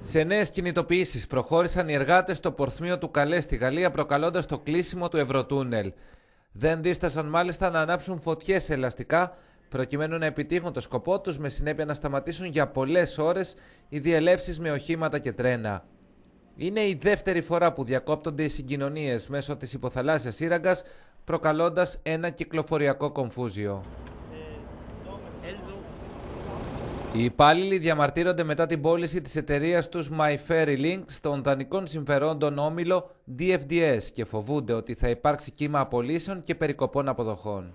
Σε νέες κινητοποιήσεις προχώρησαν οι εργάτες στο πορθμίο του Καλέ στη Γαλλία, προκαλώντας το κλείσιμο του Ευρωτούνελ. Δεν δίστασαν μάλιστα να ανάψουν φωτιές ελαστικά, προκειμένου να επιτύχουν το σκοπό τους, με συνέπεια να σταματήσουν για πολλές ώρες οι διελεύσεις με οχήματα και τρένα. Είναι η δεύτερη φορά που διακόπτονται οι συγκοινωνίες μέσω της υποθαλάσσιας σύραγγας, προκαλώντας ένα κυκλοφοριακό κομφούζιο. Οι υπάλληλοι διαμαρτύρονται μετά την πώληση της εταιρείας τους My Fairy στον δανεικών συμφερόντων όμιλο DFDS και φοβούνται ότι θα υπάρξει κύμα απολύσεων και περικοπών αποδοχών.